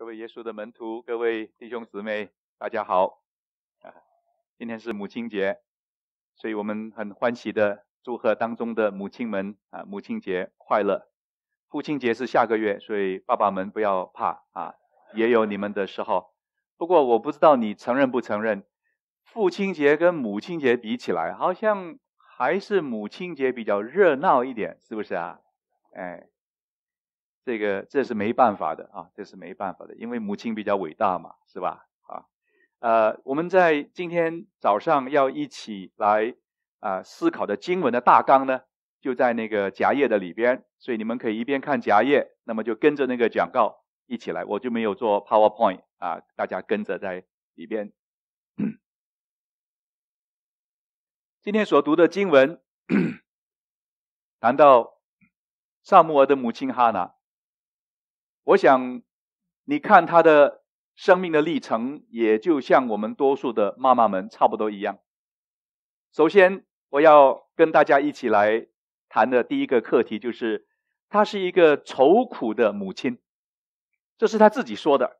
各位耶稣的门徒，各位弟兄姊妹，大家好！啊，今天是母亲节，所以我们很欢喜的祝贺当中的母亲们啊，母亲节快乐！父亲节是下个月，所以爸爸们不要怕啊，也有你们的时候。不过我不知道你承认不承认，父亲节跟母亲节比起来，好像还是母亲节比较热闹一点，是不是啊？哎。这个这是没办法的啊，这是没办法的，因为母亲比较伟大嘛，是吧？啊，呃，我们在今天早上要一起来啊思考的经文的大纲呢，就在那个夹页的里边，所以你们可以一边看夹页，那么就跟着那个讲稿一起来。我就没有做 PowerPoint 啊，大家跟着在里边。今天所读的经文 谈到萨摩尔的母亲哈娜。我想，你看他的生命的历程，也就像我们多数的妈妈们差不多一样。首先，我要跟大家一起来谈的第一个课题就是，她是一个愁苦的母亲，这是她自己说的。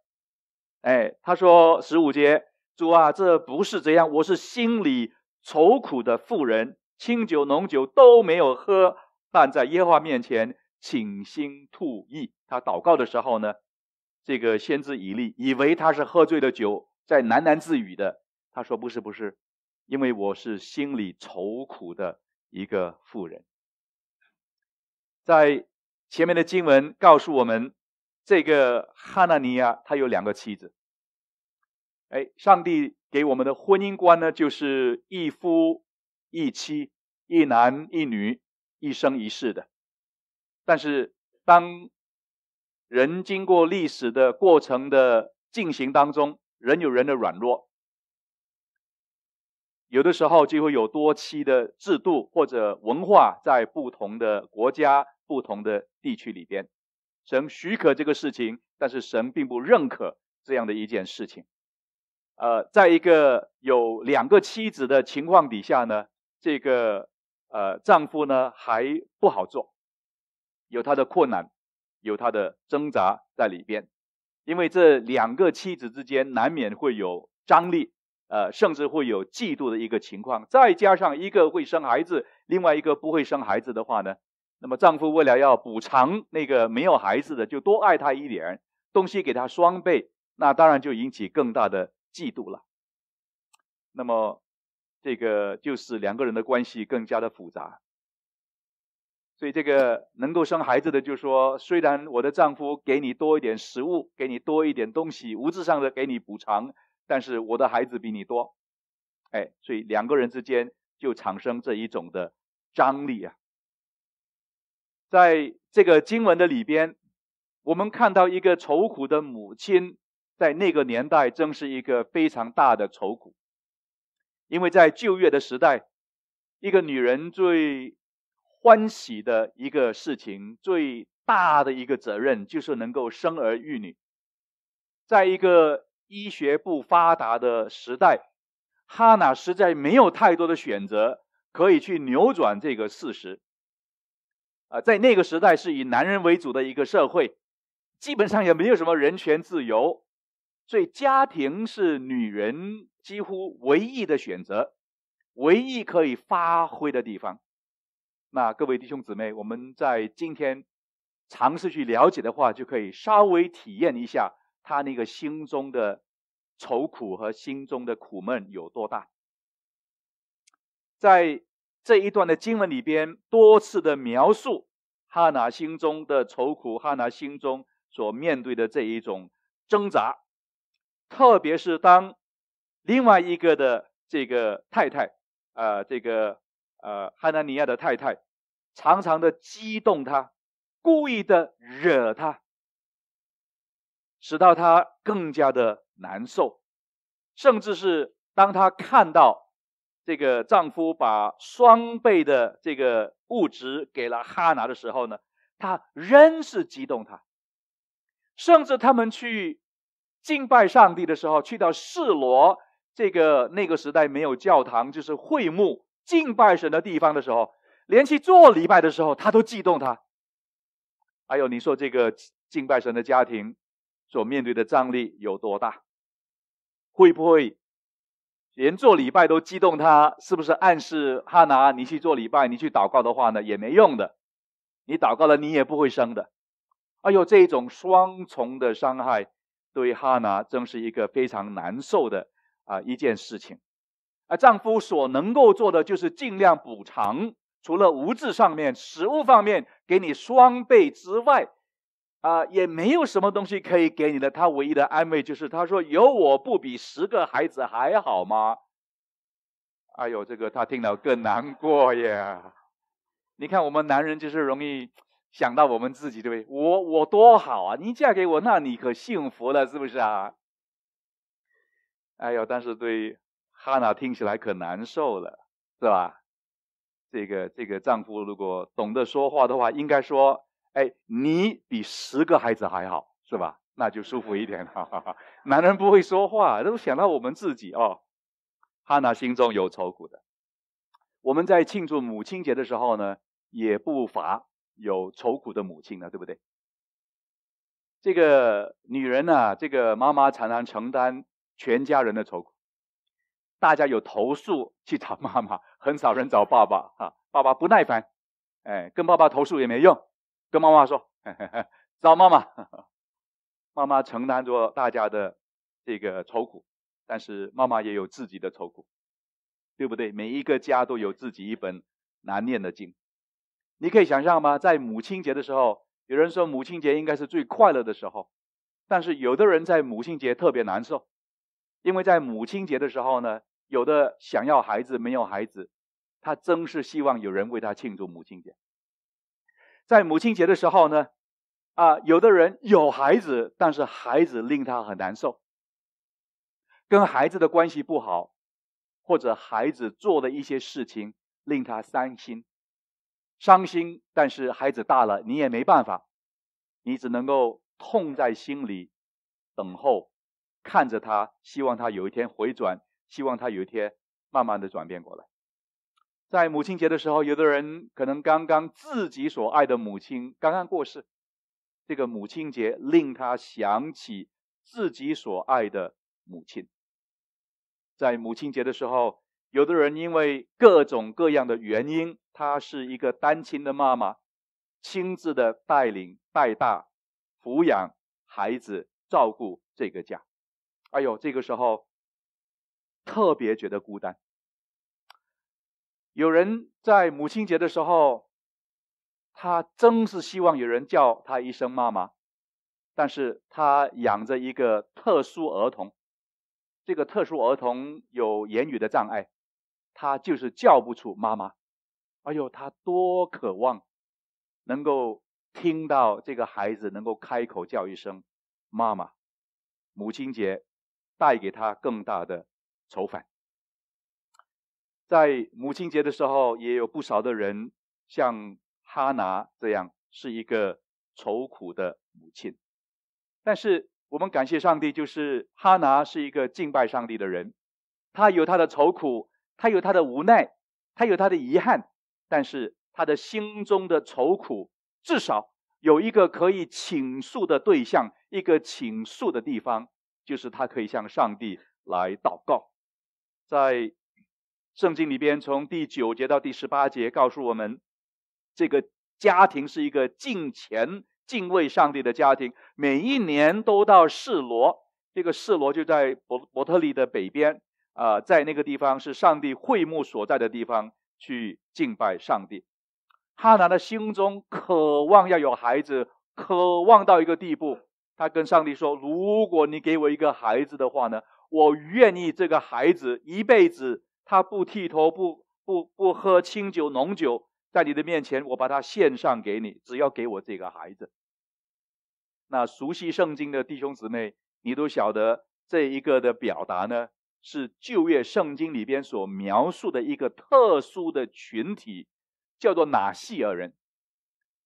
哎，她说：“十五节，主啊，这不是这样，我是心里愁苦的妇人，清酒浓酒都没有喝，但在耶和华面前倾心吐意。”他祷告的时候呢，这个先知以利以为他是喝醉了酒，在喃喃自语的。他说：“不是，不是，因为我是心里愁苦的一个妇人。”在前面的经文告诉我们，这个哈纳尼亚他有两个妻子。哎，上帝给我们的婚姻观呢，就是一夫一妻、一男一女、一生一世的。但是当人经过历史的过程的进行当中，人有人的软弱，有的时候就会有多期的制度或者文化，在不同的国家、不同的地区里边，神许可这个事情，但是神并不认可这样的一件事情。呃，在一个有两个妻子的情况底下呢，这个呃丈夫呢还不好做，有他的困难。有他的挣扎在里边，因为这两个妻子之间难免会有张力，呃，甚至会有嫉妒的一个情况。再加上一个会生孩子，另外一个不会生孩子的话呢，那么丈夫为了要补偿那个没有孩子的，就多爱她一点，东西给她双倍，那当然就引起更大的嫉妒了。那么，这个就是两个人的关系更加的复杂。所以这个能够生孩子的就说，虽然我的丈夫给你多一点食物，给你多一点东西，物质上的给你补偿，但是我的孩子比你多，哎，所以两个人之间就产生这一种的张力啊。在这个经文的里边，我们看到一个愁苦的母亲，在那个年代真是一个非常大的愁苦，因为在旧月的时代，一个女人最。欢喜的一个事情，最大的一个责任就是能够生儿育女。在一个医学不发达的时代，哈娜实在没有太多的选择可以去扭转这个事实。啊，在那个时代是以男人为主的一个社会，基本上也没有什么人权自由，所以家庭是女人几乎唯一的选择，唯一可以发挥的地方。那各位弟兄姊妹，我们在今天尝试去了解的话，就可以稍微体验一下他那个心中的愁苦和心中的苦闷有多大。在这一段的经文里边，多次的描述哈拿心中的愁苦，哈拿心中所面对的这一种挣扎，特别是当另外一个的这个太太啊，这个。呃，哈拿尼亚的太太，常常的激动他，故意的惹他，使到他更加的难受。甚至是当他看到这个丈夫把双倍的这个物质给了哈拿的时候呢，他仍是激动他。甚至他们去敬拜上帝的时候，去到示罗，这个那个时代没有教堂，就是会幕。敬拜神的地方的时候，连去做礼拜的时候，他都激动他。哎呦，你说这个敬拜神的家庭所面对的张力有多大？会不会连做礼拜都激动他？是不是暗示哈拿，你去做礼拜，你去祷告的话呢，也没用的。你祷告了，你也不会生的。哎呦，这种双重的伤害对哈拿真是一个非常难受的啊一件事情。啊，丈夫所能够做的就是尽量补偿，除了物质上面、食物方面给你双倍之外，啊，也没有什么东西可以给你的。他唯一的安慰就是他说：“有我不比十个孩子还好吗？”哎呦，这个他听了更难过呀！你看我们男人就是容易想到我们自己，对不对？我我多好啊！你嫁给我，那你可幸福了，是不是啊？哎呦，但是对。哈娜听起来可难受了，是吧？这个这个丈夫如果懂得说话的话，应该说：“哎，你比十个孩子还好，是吧？”那就舒服一点。了。男人不会说话，都想到我们自己哦。哈娜心中有愁苦的。我们在庆祝母亲节的时候呢，也不乏有愁苦的母亲呢，对不对？这个女人啊，这个妈妈常常承担全家人的愁苦。大家有投诉去找妈妈，很少人找爸爸哈。爸爸不耐烦，哎，跟爸爸投诉也没用，跟妈妈说 找妈妈。妈妈承担着大家的这个愁苦，但是妈妈也有自己的愁苦，对不对？每一个家都有自己一本难念的经。你可以想象吗？在母亲节的时候，有人说母亲节应该是最快乐的时候，但是有的人在母亲节特别难受，因为在母亲节的时候呢。有的想要孩子没有孩子，他真是希望有人为他庆祝母亲节。在母亲节的时候呢，啊，有的人有孩子，但是孩子令他很难受，跟孩子的关系不好，或者孩子做的一些事情令他伤心，伤心。但是孩子大了，你也没办法，你只能够痛在心里，等候，看着他，希望他有一天回转。希望他有一天慢慢的转变过来。在母亲节的时候，有的人可能刚刚自己所爱的母亲刚刚过世，这个母亲节令他想起自己所爱的母亲。在母亲节的时候，有的人因为各种各样的原因，他是一个单亲的妈妈，亲自的带领带大、抚养孩子、照顾这个家。哎呦，这个时候。特别觉得孤单。有人在母亲节的时候，他真是希望有人叫他一声妈妈，但是他养着一个特殊儿童，这个特殊儿童有言语的障碍，他就是叫不出妈妈。哎呦，他多渴望能够听到这个孩子能够开口叫一声妈妈。母亲节带给他更大的。愁烦，在母亲节的时候，也有不少的人像哈拿这样，是一个愁苦的母亲。但是我们感谢上帝，就是哈拿是一个敬拜上帝的人。他有他的愁苦，他有他的无奈，他有他的遗憾，但是他的心中的愁苦，至少有一个可以倾诉的对象，一个倾诉的地方，就是他可以向上帝来祷告。在圣经里边，从第九节到第十八节，告诉我们这个家庭是一个敬虔敬畏上帝的家庭。每一年都到示罗，这个示罗就在伯伯特利的北边啊，在那个地方是上帝会幕所在的地方，去敬拜上帝。哈拿的心中渴望要有孩子，渴望到一个地步，他跟上帝说：“如果你给我一个孩子的话呢？”我愿意这个孩子一辈子，他不剃头，不不不喝清酒浓酒，在你的面前，我把他献上给你。只要给我这个孩子。那熟悉圣经的弟兄姊妹，你都晓得这一个的表达呢，是旧约圣经里边所描述的一个特殊的群体，叫做纳西尔人。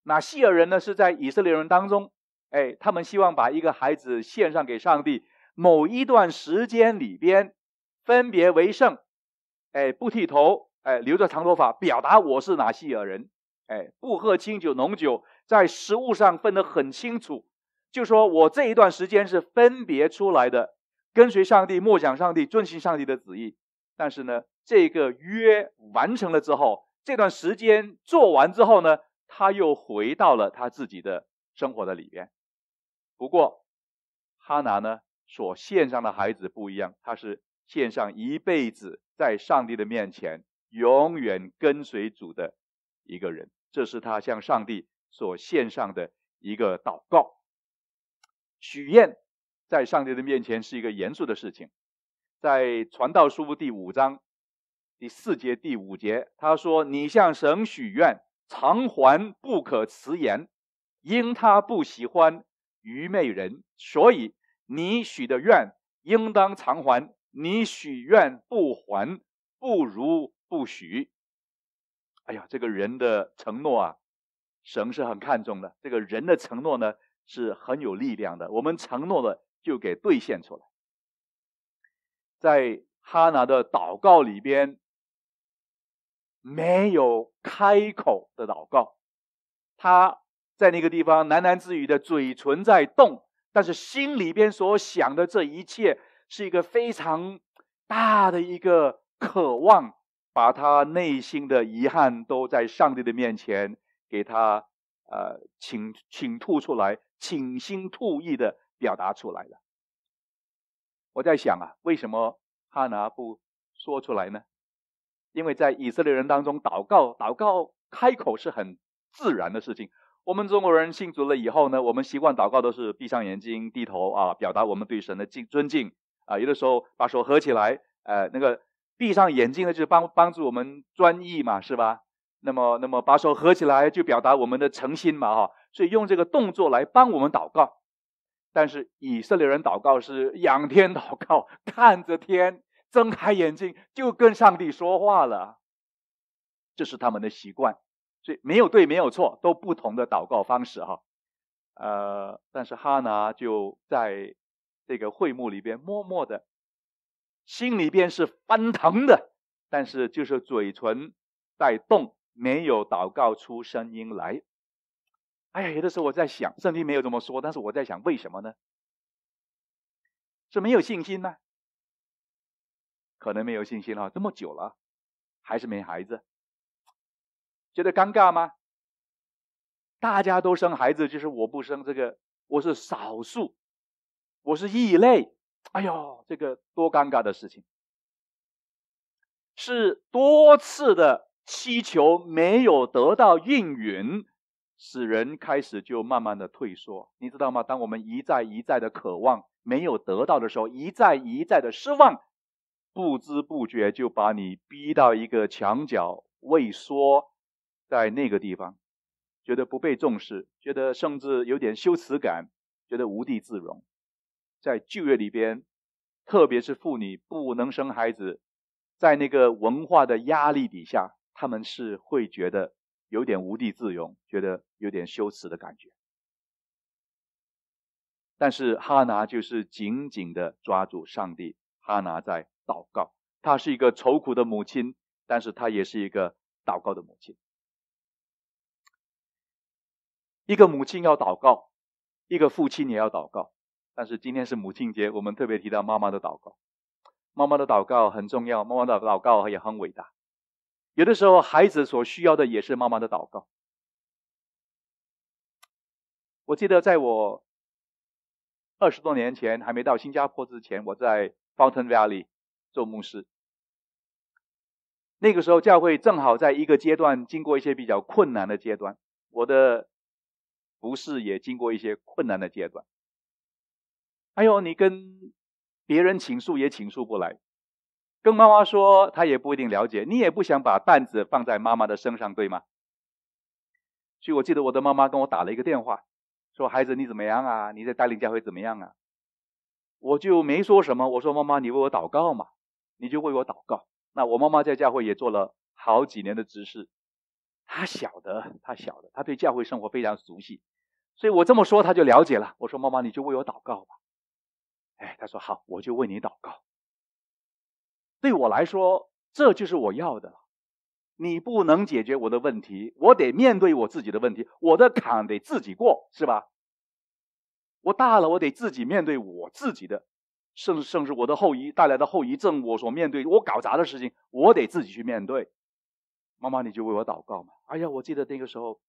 纳西尔人呢是在以色列人当中，哎，他们希望把一个孩子献上给上帝。某一段时间里边，分别为圣，哎，不剃头，哎，留着长头发，表达我是哪西尔人，哎，不喝清酒浓酒，在食物上分得很清楚，就说我这一段时间是分别出来的，跟随上帝，默想上帝，遵循上帝的旨意。但是呢，这个约完成了之后，这段时间做完之后呢，他又回到了他自己的生活的里边。不过哈拿呢？所献上的孩子不一样，他是献上一辈子在上帝的面前，永远跟随主的一个人。这是他向上帝所献上的一个祷告、许愿，在上帝的面前是一个严肃的事情。在《传道书》第五章第四节、第五节，他说：“你向神许愿，偿还不可迟延，因他不喜欢愚昧人，所以。”你许的愿应当偿还，你许愿不还不如不许。哎呀，这个人的承诺啊，神是很看重的。这个人的承诺呢，是很有力量的。我们承诺了就给兑现出来。在哈拿的祷告里边，没有开口的祷告，他在那个地方喃喃自语的，嘴唇在动。但是心里边所想的这一切，是一个非常大的一个渴望，把他内心的遗憾都在上帝的面前给他呃，请请吐出来，请心吐意的表达出来了。我在想啊，为什么哈拿不说出来呢？因为在以色列人当中，祷告祷告开口是很自然的事情。我们中国人信主了以后呢，我们习惯祷告都是闭上眼睛、低头啊，表达我们对神的敬尊敬啊。有的时候把手合起来，呃，那个闭上眼睛呢，就帮帮助我们专一嘛，是吧？那么，那么把手合起来就表达我们的诚心嘛，哈。所以用这个动作来帮我们祷告。但是以色列人祷告是仰天祷告，看着天，睁开眼睛就跟上帝说话了，这是他们的习惯。所以没有对，没有错，都不同的祷告方式哈。呃，但是哈拿就在这个会幕里边，默默的，心里边是翻腾的，但是就是嘴唇在动，没有祷告出声音来。哎呀，有的时候我在想，圣经没有这么说，但是我在想，为什么呢？是没有信心呢？可能没有信心了，这么久了，还是没孩子。觉得尴尬吗？大家都生孩子，就是我不生，这个我是少数，我是异类，哎呦，这个多尴尬的事情！是多次的祈求没有得到应允，使人开始就慢慢的退缩，你知道吗？当我们一再一再的渴望没有得到的时候，一再一再的失望，不知不觉就把你逼到一个墙角，畏缩。在那个地方，觉得不被重视，觉得甚至有点羞耻感，觉得无地自容。在就业里边，特别是妇女不能生孩子，在那个文化的压力底下，他们是会觉得有点无地自容，觉得有点羞耻的感觉。但是哈拿就是紧紧的抓住上帝，哈拿在祷告。她是一个愁苦的母亲，但是她也是一个祷告的母亲。一个母亲要祷告，一个父亲也要祷告。但是今天是母亲节，我们特别提到妈妈的祷告。妈妈的祷告很重要，妈妈的祷告也很伟大。有的时候，孩子所需要的也是妈妈的祷告。我记得在我二十多年前还没到新加坡之前，我在 Fountain Valley 做牧师。那个时候，教会正好在一个阶段，经过一些比较困难的阶段。我的。不是也经过一些困难的阶段？哎呦，你跟别人倾诉也倾诉不来，跟妈妈说她也不一定了解。你也不想把担子放在妈妈的身上，对吗？所以我记得我的妈妈跟我打了一个电话，说：“孩子，你怎么样啊？你在带领教会怎么样啊？”我就没说什么，我说：“妈妈，你为我祷告嘛，你就为我祷告。”那我妈妈在教会也做了好几年的执事，她晓得，她晓得，她对教会生活非常熟悉。所以我这么说，他就了解了。我说：“妈妈，你就为我祷告吧。”哎，他说：“好，我就为你祷告。”对我来说，这就是我要的了。你不能解决我的问题，我得面对我自己的问题，我的坎得自己过，是吧？我大了，我得自己面对我自己的，甚甚至我的后遗带来的后遗症，我所面对我搞砸的事情，我得自己去面对。妈妈，你就为我祷告嘛。哎呀，我记得那个时候。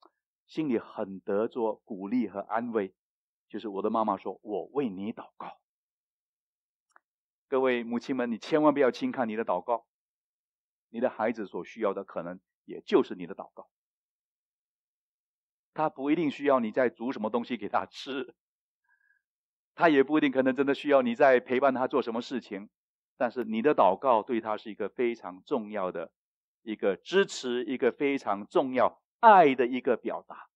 心里很得着鼓励和安慰，就是我的妈妈说：“我为你祷告。”各位母亲们，你千万不要轻看你的祷告，你的孩子所需要的可能也就是你的祷告。他不一定需要你在煮什么东西给他吃，他也不一定可能真的需要你在陪伴他做什么事情，但是你的祷告对他是一个非常重要的一个支持，一个非常重要。爱的一个表达。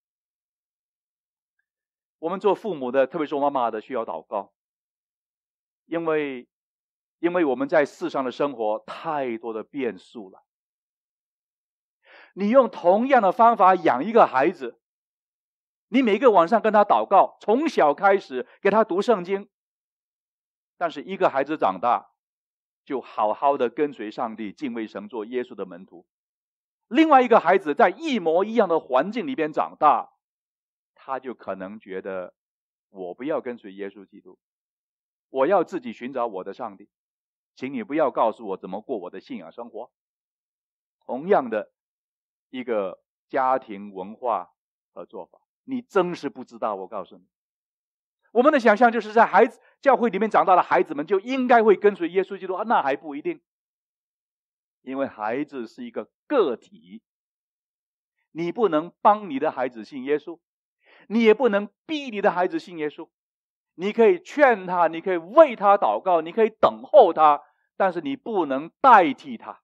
我们做父母的，特别是我妈妈的，需要祷告，因为，因为我们在世上的生活太多的变数了。你用同样的方法养一个孩子，你每个晚上跟他祷告，从小开始给他读圣经，但是一个孩子长大，就好好的跟随上帝，敬畏神，做耶稣的门徒。另外一个孩子在一模一样的环境里边长大，他就可能觉得，我不要跟随耶稣基督，我要自己寻找我的上帝，请你不要告诉我怎么过我的信仰生活。同样的一个家庭文化和做法，你真是不知道。我告诉你，我们的想象就是在孩子教会里面长大的孩子们就应该会跟随耶稣基督啊，那还不一定，因为孩子是一个。个体，你不能帮你的孩子信耶稣，你也不能逼你的孩子信耶稣。你可以劝他，你可以为他祷告，你可以等候他，但是你不能代替他，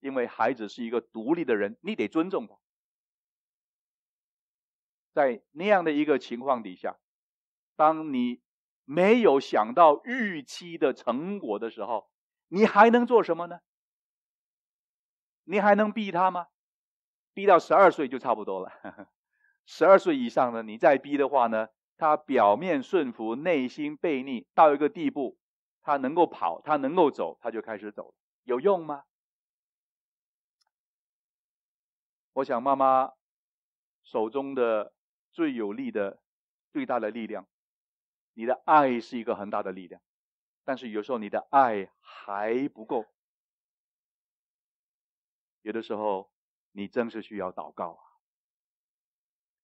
因为孩子是一个独立的人，你得尊重他。在那样的一个情况底下，当你没有想到预期的成果的时候，你还能做什么呢？你还能逼他吗？逼到十二岁就差不多了。十二岁以上呢，你再逼的话呢，他表面顺服，内心悖逆，到一个地步，他能够跑，他能够走，他就开始走了，有用吗？我想妈妈手中的最有力的最大的力量，你的爱是一个很大的力量，但是有时候你的爱还不够。有的时候，你真是需要祷告啊，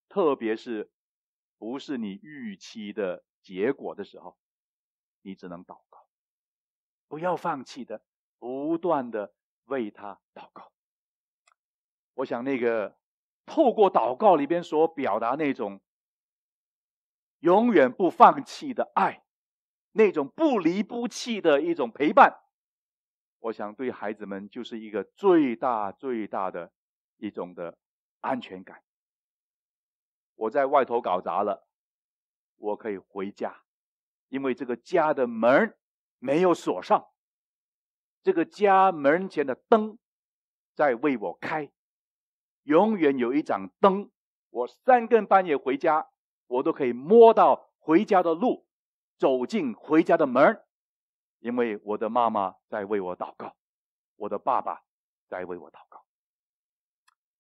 特别是不是你预期的结果的时候，你只能祷告，不要放弃的，不断的为他祷告。我想那个透过祷告里边所表达那种永远不放弃的爱，那种不离不弃的一种陪伴。我想对孩子们就是一个最大最大的一种的安全感。我在外头搞砸了，我可以回家，因为这个家的门没有锁上，这个家门前的灯在为我开，永远有一盏灯。我三更半夜回家，我都可以摸到回家的路，走进回家的门。因为我的妈妈在为我祷告，我的爸爸在为我祷告。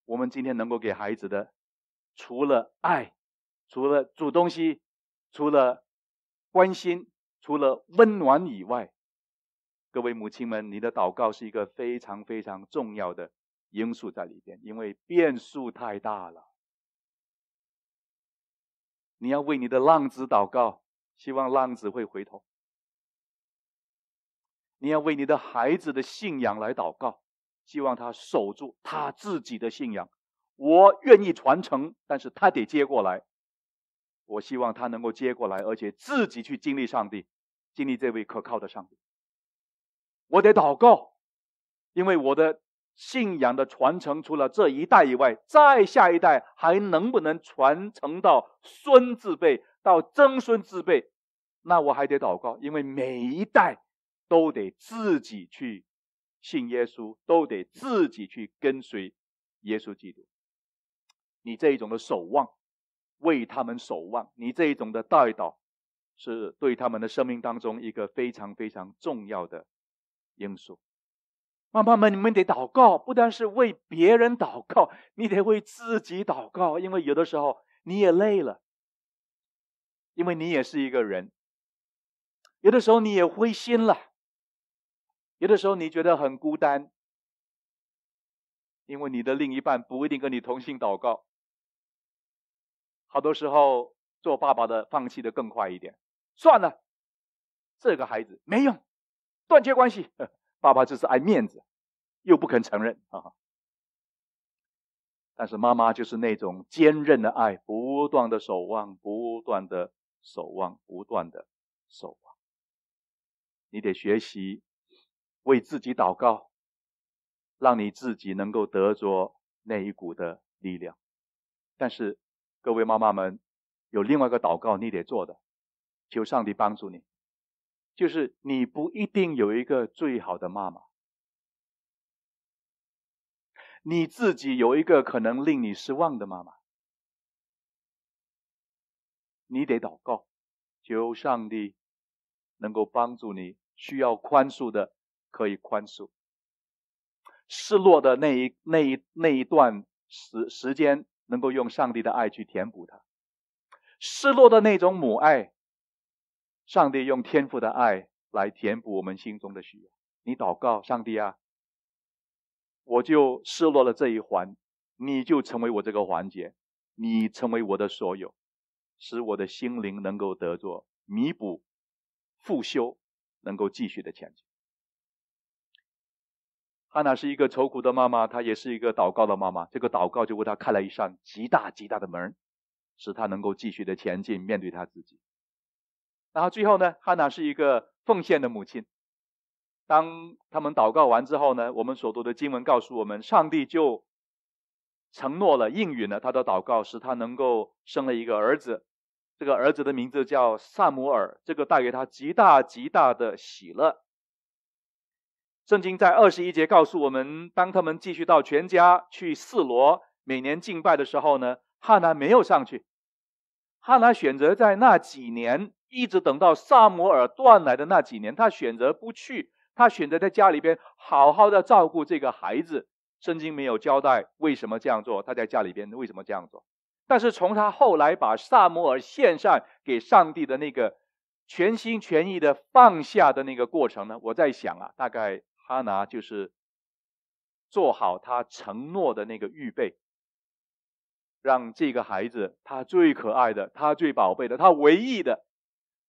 我们今天能够给孩子的，除了爱，除了煮东西，除了关心，除了温暖以外，各位母亲们，你的祷告是一个非常非常重要的因素在里边，因为变数太大了。你要为你的浪子祷告，希望浪子会回头。你要为你的孩子的信仰来祷告，希望他守住他自己的信仰。我愿意传承，但是他得接过来。我希望他能够接过来，而且自己去经历上帝，经历这位可靠的上帝。我得祷告，因为我的信仰的传承除了这一代以外，再下一代还能不能传承到孙子辈、到曾孙子辈，那我还得祷告，因为每一代。都得自己去信耶稣，都得自己去跟随耶稣基督。你这一种的守望，为他们守望，你这一种的带导，是对他们的生命当中一个非常非常重要的因素。妈妈们，你们得祷告，不单是为别人祷告，你得为自己祷告，因为有的时候你也累了，因为你也是一个人，有的时候你也灰心了。有的时候你觉得很孤单，因为你的另一半不一定跟你同心祷告。好多时候做爸爸的放弃的更快一点，算了，这个孩子没用，断绝关系。爸爸就是爱面子，又不肯承认。但是妈妈就是那种坚韧的爱，不断的守望，不断的守望，不断的守望。你得学习。为自己祷告，让你自己能够得着那一股的力量。但是，各位妈妈们，有另外一个祷告你得做的，求上帝帮助你，就是你不一定有一个最好的妈妈，你自己有一个可能令你失望的妈妈，你得祷告，求上帝能够帮助你，需要宽恕的。可以宽恕，失落的那一那一那一段时时间，能够用上帝的爱去填补它；失落的那种母爱，上帝用天赋的爱来填补我们心中的需要。你祷告上帝啊，我就失落了这一环，你就成为我这个环节，你成为我的所有，使我的心灵能够得着弥补、复修，能够继续的前进。汉娜是一个愁苦的妈妈，她也是一个祷告的妈妈。这个祷告就为她开了一扇极大极大的门，使她能够继续的前进，面对她自己。然后最后呢，汉娜是一个奉献的母亲。当他们祷告完之后呢，我们所读的经文告诉我们，上帝就承诺了应允了她的祷告，使她能够生了一个儿子。这个儿子的名字叫萨姆尔，这个带给他极大极大的喜乐。圣经在二十一节告诉我们，当他们继续到全家去四罗每年敬拜的时候呢，哈拿没有上去。哈拿选择在那几年，一直等到萨摩尔断奶的那几年，他选择不去，他选择在家里边好好的照顾这个孩子。圣经没有交代为什么这样做，他在家里边为什么这样做。但是从他后来把萨摩尔献上给上帝的那个全心全意的放下的那个过程呢，我在想啊，大概。他拿就是做好他承诺的那个预备，让这个孩子，他最可爱的，他最宝贝的，他唯一的，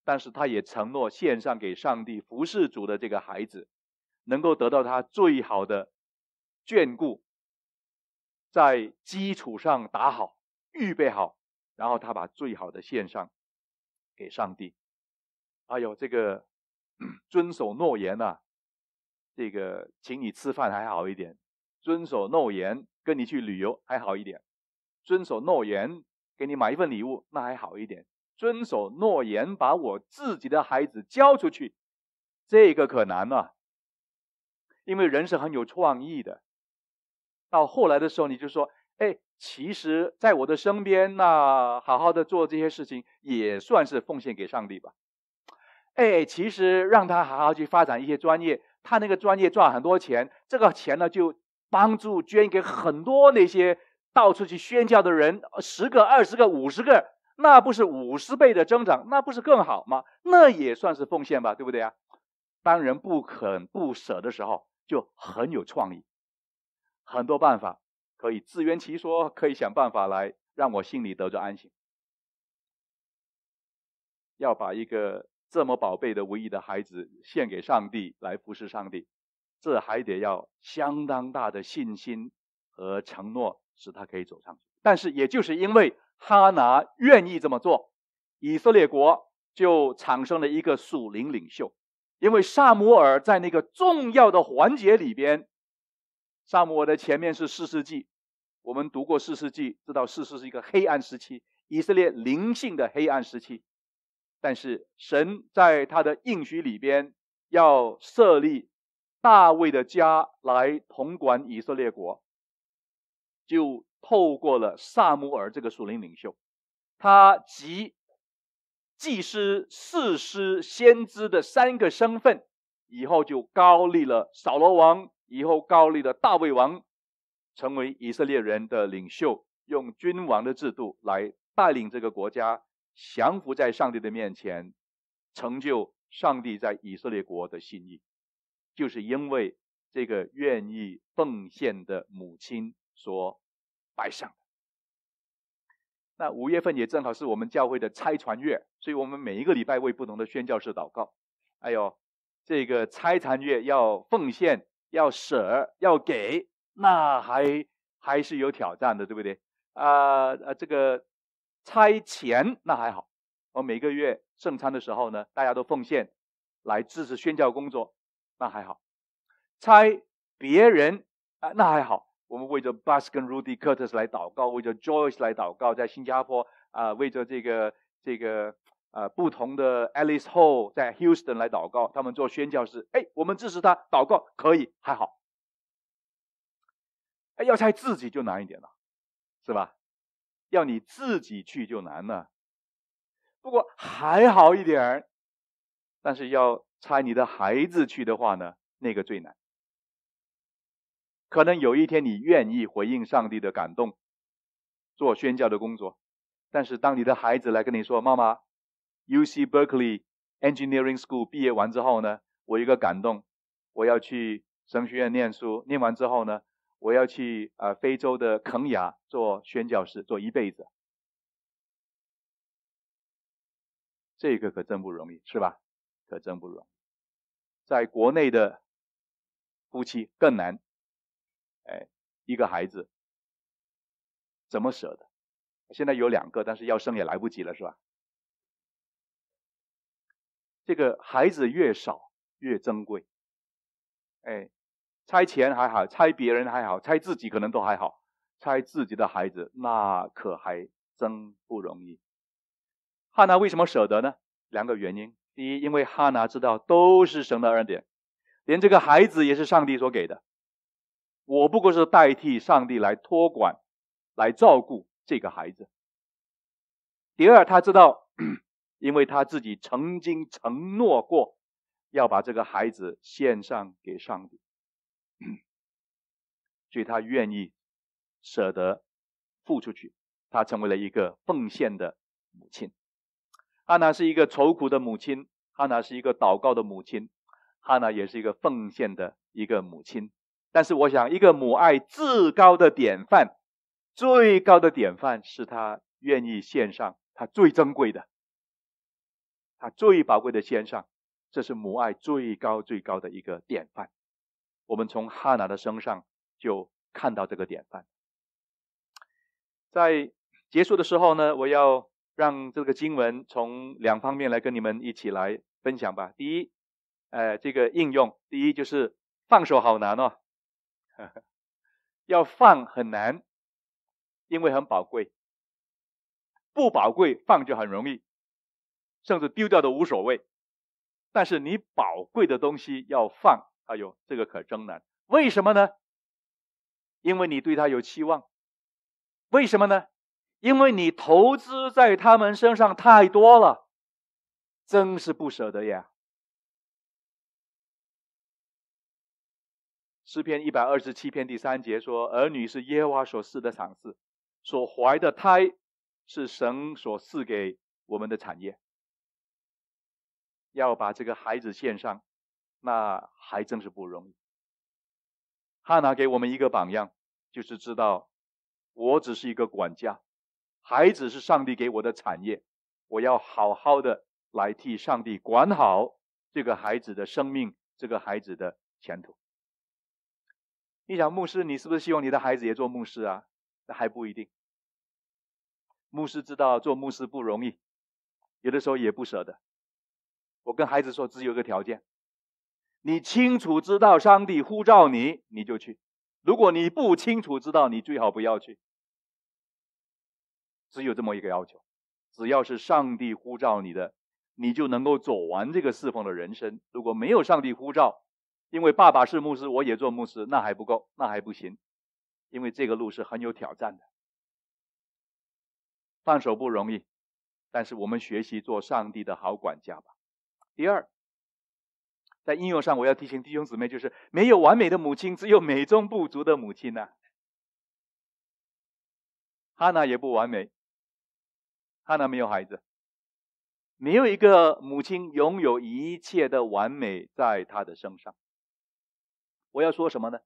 但是他也承诺献上给上帝服侍主的这个孩子，能够得到他最好的眷顾，在基础上打好预备好，然后他把最好的献上给上帝。哎呦，这个 遵守诺言呐！这个请你吃饭还好一点，遵守诺言跟你去旅游还好一点，遵守诺言给你买一份礼物那还好一点，遵守诺言把我自己的孩子交出去，这个可难了。因为人是很有创意的。到后来的时候，你就说：“哎，其实，在我的身边，那好好的做这些事情也算是奉献给上帝吧。”哎，其实让他好好去发展一些专业。他那个专业赚很多钱，这个钱呢就帮助捐给很多那些到处去宣教的人，十个、二十个、五十个，那不是五十倍的增长？那不是更好吗？那也算是奉献吧，对不对啊？当人不肯不舍的时候，就很有创意，很多办法可以自圆其说，可以想办法来让我心里得着安心。要把一个。这么宝贝的唯一的孩子献给上帝来服侍上帝，这还得要相当大的信心和承诺，使他可以走上。去。但是也就是因为哈拿愿意这么做，以色列国就产生了一个属灵领袖。因为萨姆尔在那个重要的环节里边，萨姆尔的前面是四世纪，我们读过四世纪，知道四世是一个黑暗时期，以色列灵性的黑暗时期。但是神在他的应许里边要设立大卫的家来统管以色列国，就透过了萨姆尔这个属灵领袖，他集祭师、士师、先知的三个身份，以后就高立了扫罗王，以后高立了大卫王，成为以色列人的领袖，用君王的制度来带领这个国家。降服在上帝的面前，成就上帝在以色列国的心意，就是因为这个愿意奉献的母亲所拜上。的。那五月份也正好是我们教会的拆船月，所以我们每一个礼拜为不同的宣教士祷告。还有这个拆船月要奉献、要舍、要给，那还还是有挑战的，对不对？啊啊，这个。拆钱那还好，我每个月圣餐的时候呢，大家都奉献来支持宣教工作，那还好。拆别人啊，那还好。我们为着 Bus 跟 Rudy Curtis 来祷告，为着 Joyce 来祷告，在新加坡啊，为着这个这个啊不同的 Alice h o l e 在 Houston 来祷告，他们做宣教士，哎，我们支持他祷告可以还好。哎，要拆自己就难一点了，是吧？要你自己去就难了，不过还好一点儿。但是要差你的孩子去的话呢，那个最难。可能有一天你愿意回应上帝的感动，做宣教的工作，但是当你的孩子来跟你说：“妈妈，U C Berkeley Engineering School 毕业完之后呢，我一个感动，我要去神学院念书，念完之后呢。”我要去啊，非洲的肯雅做宣教士，做一辈子，这个可真不容易，是吧？可真不容易。在国内的夫妻更难，哎，一个孩子怎么舍得？现在有两个，但是要生也来不及了，是吧？这个孩子越少越珍贵，哎。猜钱还好，猜别人还好，猜自己可能都还好。猜自己的孩子，那可还真不容易。汉娜为什么舍得呢？两个原因：第一，因为哈娜知道都是神的恩典，连这个孩子也是上帝所给的，我不过是代替上帝来托管、来照顾这个孩子。第二，他知道，因为他自己曾经承诺过，要把这个孩子献上给上帝。所以他愿意舍得付出去，他成为了一个奉献的母亲。哈娜是一个愁苦的母亲，哈娜是一个祷告的母亲，哈娜也是一个奉献的一个母亲。但是我想，一个母爱至高的典范，最高的典范，是她愿意献上她最珍贵的，她最宝贵的献上，这是母爱最高最高的一个典范。我们从哈娜的身上。就看到这个典范，在结束的时候呢，我要让这个经文从两方面来跟你们一起来分享吧。第一，呃，这个应用，第一就是放手好难哦，要放很难，因为很宝贵，不宝贵放就很容易，甚至丢掉都无所谓。但是你宝贵的东西要放，哎呦，这个可真难，为什么呢？因为你对他有期望，为什么呢？因为你投资在他们身上太多了，真是不舍得呀。诗篇一百二十七篇第三节说：“儿女是耶和华所赐的赏赐，所怀的胎是神所赐给我们的产业。”要把这个孩子献上，那还真是不容易。哈娜给我们一个榜样，就是知道我只是一个管家，孩子是上帝给我的产业，我要好好的来替上帝管好这个孩子的生命，这个孩子的前途。你想，牧师，你是不是希望你的孩子也做牧师啊？那还不一定。牧师知道做牧师不容易，有的时候也不舍得。我跟孩子说，只有一个条件。你清楚知道上帝呼召你，你就去；如果你不清楚知道，你最好不要去。只有这么一个要求：只要是上帝呼召你的，你就能够走完这个侍奉的人生。如果没有上帝呼召，因为爸爸是牧师，我也做牧师，那还不够，那还不行，因为这个路是很有挑战的，放手不容易。但是我们学习做上帝的好管家吧。第二。在应用上，我要提醒弟兄姊妹，就是没有完美的母亲，只有美中不足的母亲呢。哈娜也不完美。哈娜没有孩子，没有一个母亲拥有一切的完美在她的身上。我要说什么呢？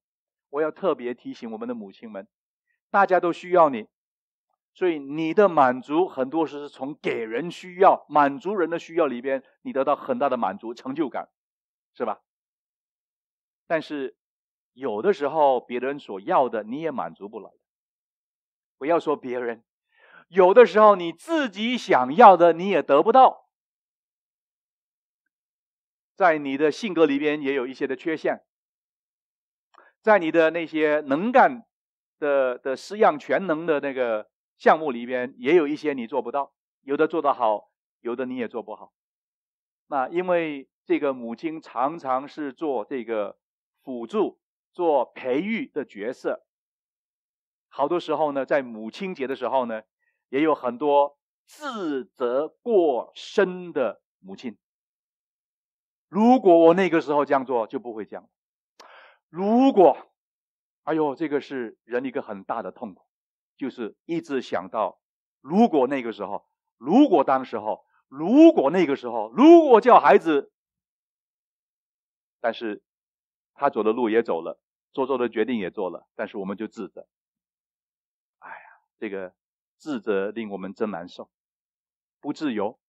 我要特别提醒我们的母亲们，大家都需要你，所以你的满足很多是从给人需要、满足人的需要里边，你得到很大的满足、成就感。是吧？但是有的时候别人所要的你也满足不了。不要说别人，有的时候你自己想要的你也得不到。在你的性格里边也有一些的缺陷，在你的那些能干的的四样全能的那个项目里边，也有一些你做不到。有的做得好，有的你也做不好。那因为。这个母亲常常是做这个辅助、做培育的角色。好多时候呢，在母亲节的时候呢，也有很多自责过深的母亲。如果我那个时候这样做，就不会这样。如果……哎呦，这个是人一个很大的痛苦，就是一直想到：如果那个时候，如果当时候，如果那个时候，如果叫孩子……但是，他走的路也走了，做错的决定也做了，但是我们就自责。哎呀，这个自责令我们真难受，不自由，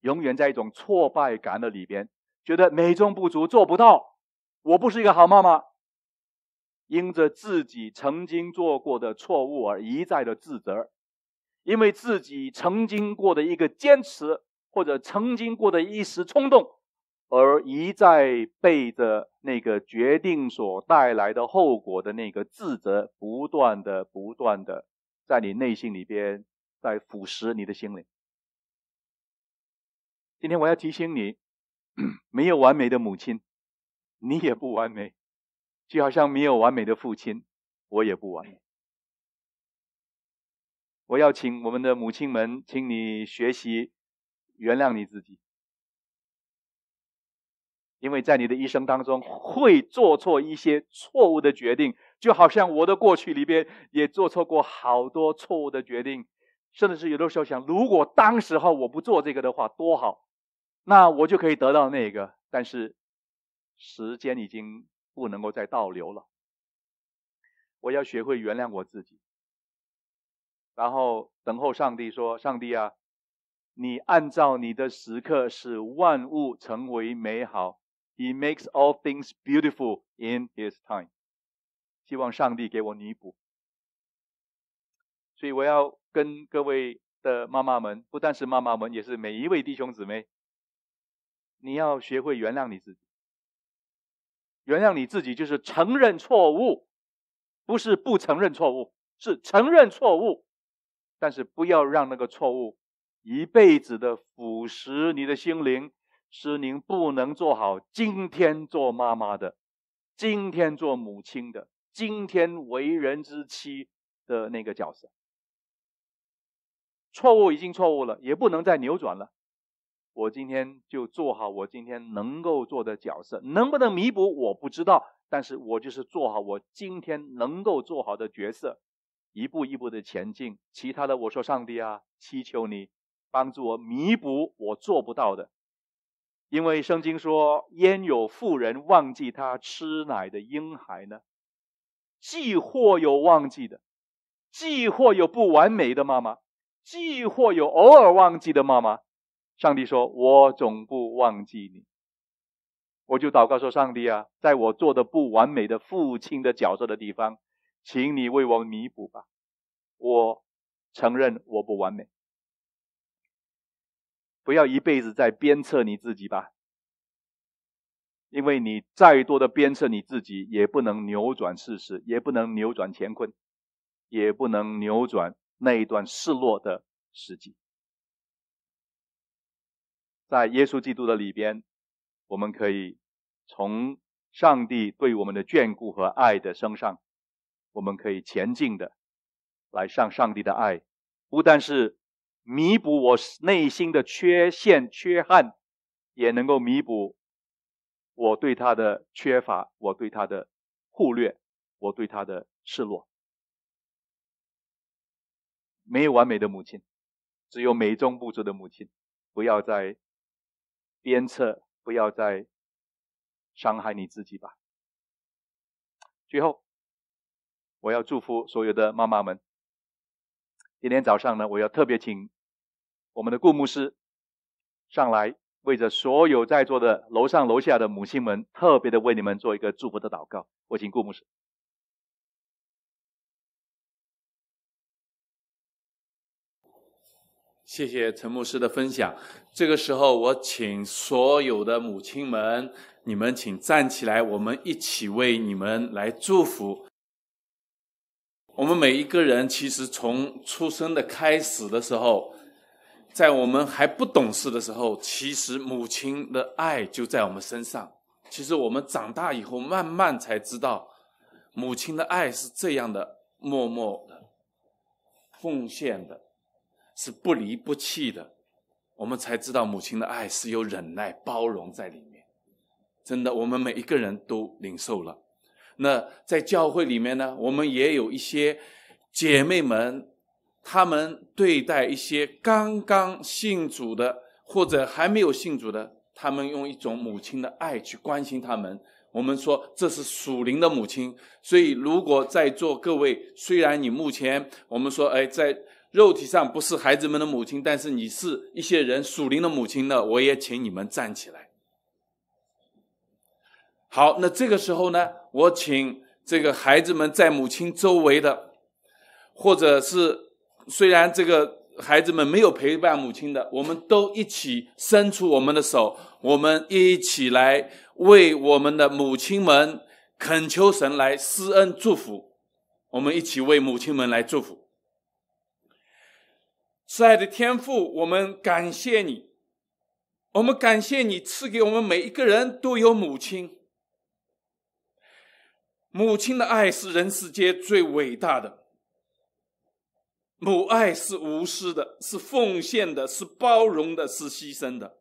永远在一种挫败感的里边，觉得美中不足，做不到。我不是一个好妈妈，因着自己曾经做过的错误而一再的自责，因为自己曾经过的一个坚持或者曾经过的一时冲动。而一再背着那个决定所带来的后果的那个自责，不断的、不断的在你内心里边在腐蚀你的心灵。今天我要提醒你，没有完美的母亲，你也不完美，就好像没有完美的父亲，我也不完。我要请我们的母亲们，请你学习原谅你自己。因为在你的一生当中，会做错一些错误的决定，就好像我的过去里边也做错过好多错误的决定，甚至是有的时候想，如果当时候我不做这个的话，多好，那我就可以得到那个。但是时间已经不能够再倒流了，我要学会原谅我自己，然后等候上帝说：“上帝啊，你按照你的时刻，使万物成为美好。” He makes all things beautiful in His time。希望上帝给我弥补。所以我要跟各位的妈妈们，不但是妈妈们，也是每一位弟兄姊妹，你要学会原谅你自己。原谅你自己就是承认错误，不是不承认错误，是承认错误，但是不要让那个错误一辈子的腐蚀你的心灵。是您不能做好今天做妈妈的，今天做母亲的，今天为人之妻的那个角色。错误已经错误了，也不能再扭转了。我今天就做好我今天能够做的角色，能不能弥补我不知道，但是我就是做好我今天能够做好的角色，一步一步的前进。其他的，我说上帝啊，祈求你帮助我弥补我做不到的。因为圣经说：“焉有妇人忘记她吃奶的婴孩呢？”既或有忘记的，既或有不完美的妈妈，既或有偶尔忘记的妈妈，上帝说：“我总不忘记你。”我就祷告说：“上帝啊，在我做的不完美的父亲的角色的地方，请你为我弥补吧。”我承认我不完美。不要一辈子在鞭策你自己吧，因为你再多的鞭策你自己，也不能扭转事实，也不能扭转乾坤，也不能扭转那一段失落的时机。在耶稣基督的里边，我们可以从上帝对我们的眷顾和爱的身上，我们可以前进的来上上帝的爱，不但是。弥补我内心的缺陷、缺憾，也能够弥补我对他的缺乏、我对他的忽略、我对他的失落。没有完美的母亲，只有美中不足的母亲。不要再鞭策，不要再伤害你自己吧。最后，我要祝福所有的妈妈们。今天早上呢，我要特别请我们的顾牧师上来，为着所有在座的楼上楼下的母亲们，特别的为你们做一个祝福的祷告。我请顾牧师。谢谢陈牧师的分享。这个时候，我请所有的母亲们，你们请站起来，我们一起为你们来祝福。我们每一个人，其实从出生的开始的时候，在我们还不懂事的时候，其实母亲的爱就在我们身上。其实我们长大以后，慢慢才知道，母亲的爱是这样的，默默的，奉献的，是不离不弃的。我们才知道，母亲的爱是有忍耐、包容在里面。真的，我们每一个人都领受了。那在教会里面呢，我们也有一些姐妹们，她们对待一些刚刚信主的或者还没有信主的，她们用一种母亲的爱去关心他们。我们说这是属灵的母亲。所以，如果在座各位虽然你目前我们说哎在肉体上不是孩子们的母亲，但是你是一些人属灵的母亲呢，我也请你们站起来。好，那这个时候呢？我请这个孩子们在母亲周围的，或者是虽然这个孩子们没有陪伴母亲的，我们都一起伸出我们的手，我们一起来为我们的母亲们恳求神来施恩祝福。我们一起为母亲们来祝福。慈爱的天父，我们感谢你，我们感谢你赐给我们每一个人都有母亲。母亲的爱是人世间最伟大的，母爱是无私的，是奉献的，是包容的，是牺牲的。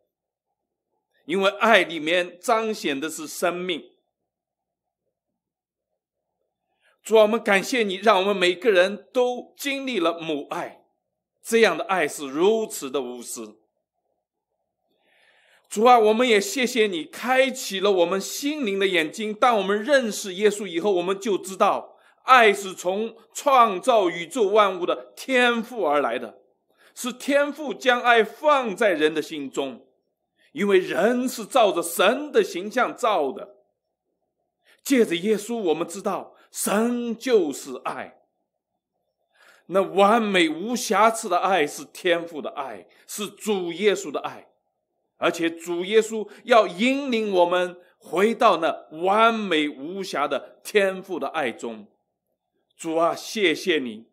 因为爱里面彰显的是生命。主我们感谢你，让我们每个人都经历了母爱，这样的爱是如此的无私。主啊，我们也谢谢你开启了我们心灵的眼睛。当我们认识耶稣以后，我们就知道爱是从创造宇宙万物的天赋而来的，是天赋将爱放在人的心中，因为人是照着神的形象造的。借着耶稣，我们知道神就是爱，那完美无瑕疵的爱是天赋的爱，是主耶稣的爱。而且主耶稣要引领我们回到那完美无瑕的天父的爱中，主啊，谢谢你，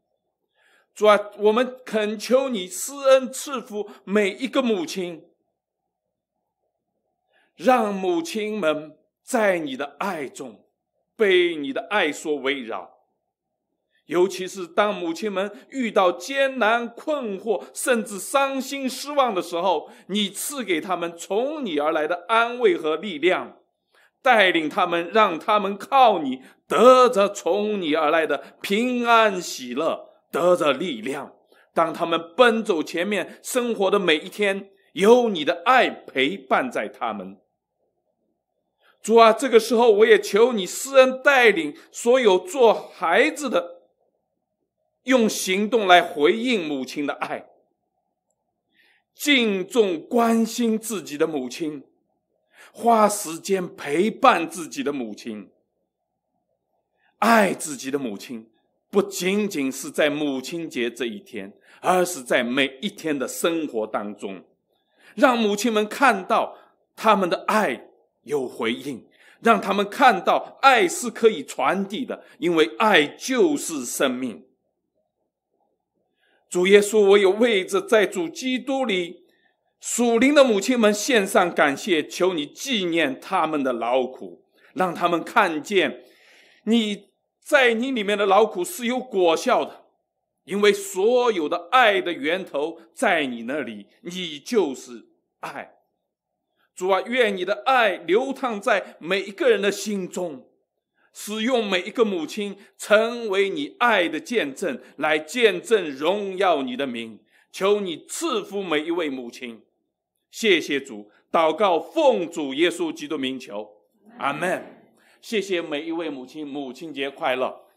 主啊，我们恳求你施恩赐福每一个母亲，让母亲们在你的爱中，被你的爱所围绕。尤其是当母亲们遇到艰难、困惑，甚至伤心、失望的时候，你赐给他们从你而来的安慰和力量，带领他们，让他们靠你，得着从你而来的平安、喜乐，得着力量。当他们奔走前面生活的每一天，有你的爱陪伴在他们。主啊，这个时候我也求你，施恩带领所有做孩子的。用行动来回应母亲的爱，敬重、关心自己的母亲，花时间陪伴自己的母亲，爱自己的母亲，不仅仅是在母亲节这一天，而是在每一天的生活当中，让母亲们看到他们的爱有回应，让他们看到爱是可以传递的，因为爱就是生命。主耶稣，我有位子在主基督里，属灵的母亲们献上感谢，求你纪念他们的劳苦，让他们看见，你在你里面的劳苦是有果效的，因为所有的爱的源头在你那里，你就是爱。主啊，愿你的爱流淌在每一个人的心中。使用每一个母亲成为你爱的见证，来见证荣耀你的名。求你赐福每一位母亲，谢谢主。祷告奉主耶稣基督名求，阿门。谢谢每一位母亲，母亲节快乐。